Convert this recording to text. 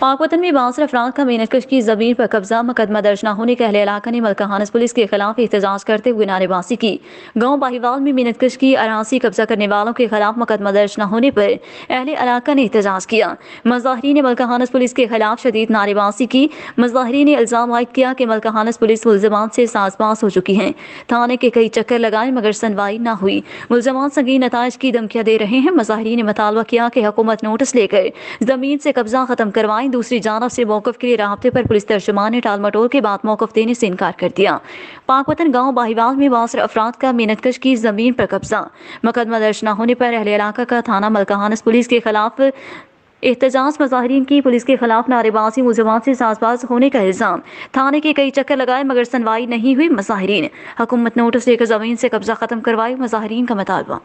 पाक वतन में बासर अफराद का मेहनतकश की जमीन पर कब्जा मुकदमा दर्ज न होने के अहले इलाका ने मलकानस पुलिस के खिलाफ एहतजाज करते हुए नारेबाजी की गाँव बाहिवाल में मेहनतकश की अरासी कब्जा करने वालों के खिलाफ मुकदमा दर्ज न होने पर अहले इलाका ने एहतजाज किया मजाहरी ने मलकानस पुलिस के खिलाफ शदीद नारेबाजी की मजाहरी ने इल्ज़ाम आयद किया कि मलकानस पुलिस मुलजमान से सास साजबाज हो चुकी है थाने के कई चक्कर लगाए मगर सुनवाई न हुई मुलजमान संगीन नतज की धमकियाँ दे रहे हैं मजाहरी ने मुतालबा किया कि हुकूमत नोटिस लेकर जमीन से कब्जा खत्म करवाएं वहीं दूसरी जानब से मौकफ के लिए रबते पर पुलिस तर्जुमान ने टाल मटोर के बाद मौकफ देने से इनकार कर दिया पाक वतन गाँव बाहिवाल में बासर अफराद का मेहनतकश की जमीन पर कब्जा मुकदमा दर्ज न होने पर अहले इलाका का थाना मलकहानस पुलिस के खिलाफ एहतजाज मजाहरीन की पुलिस के खिलाफ नारेबाजी मुलजमान से साजबाज होने का इल्ज़ाम थाने के कई चक्कर लगाए मगर सुनवाई नहीं हुई मजाहरीन हुकूमत नोटिस लेकर जमीन से कब्जा खत्म करवाई मजाहरीन का मतालबा